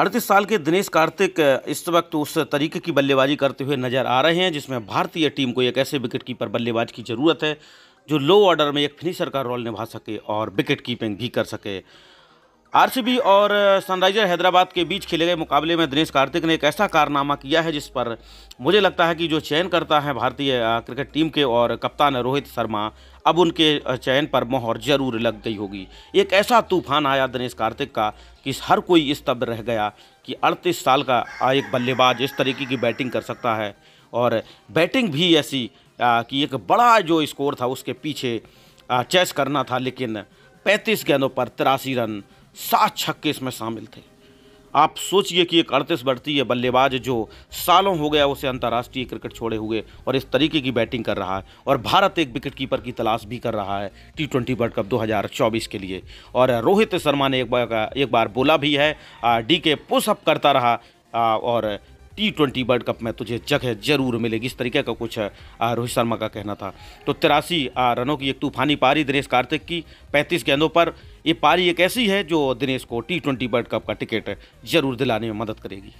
अड़तीस साल के दिनेश कार्तिक इस वक्त उस तरीके की बल्लेबाजी करते हुए नजर आ रहे हैं जिसमें भारतीय टीम को एक ऐसे विकेट कीपर बल्लेबाज की ज़रूरत है जो लो ऑर्डर में एक फिनिशर का रोल निभा सके और विकेट कीपिंग भी कर सके आरसीबी और सनराइजर हैदराबाद के बीच खेले गए मुकाबले में दिनेश कार्तिक ने एक ऐसा कारनामा किया है जिस पर मुझे लगता है कि जो चयन करता है भारतीय क्रिकेट टीम के और कप्तान रोहित शर्मा अब उनके चयन पर मोहर जरूर लग गई होगी एक ऐसा तूफान आया दिनेश कार्तिक का कि हर कोई स्तब्ध रह गया कि 38 साल का एक बल्लेबाज इस तरीके की बैटिंग कर सकता है और बैटिंग भी ऐसी कि एक बड़ा जो स्कोर था उसके पीछे चेस करना था लेकिन पैंतीस गेंदों पर तिरासी रन सात छक्के इसमें शामिल थे आप सोचिए कि एक अड़तीस बढ़ती है बल्लेबाज जो सालों हो गया उसे अंतर्राष्ट्रीय क्रिकेट छोड़े हुए और इस तरीके की बैटिंग कर रहा है और भारत एक विकेट कीपर की तलाश भी कर रहा है टी ट्वेंटी वर्ल्ड कप 2024 के लिए और रोहित शर्मा ने एक बार एक बार बोला भी है डी के पुश अप करता रहा और टी ट्वेंटी वर्ल्ड कप में तुझे जगह जरूर मिलेगी इस तरीके का कुछ रोहित शर्मा का कहना था तो तिरासी रनों की एक तूफानी पारी दिनेश कार्तिक की पैंतीस गेंदों पर ये पारी एक ऐसी है जो दिनेश को टी ट्वेंटी वर्ल्ड कप का टिकट जरूर दिलाने में मदद करेगी